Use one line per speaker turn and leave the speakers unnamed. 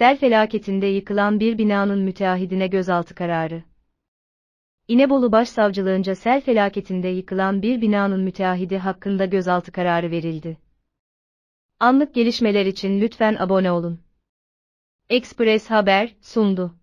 Sel felaketinde yıkılan bir binanın müteahhidine gözaltı kararı. İnebolu Başsavcılığınca sel felaketinde yıkılan bir binanın müteahhidi hakkında gözaltı kararı verildi. Anlık gelişmeler için lütfen abone olun.
Express Haber sundu.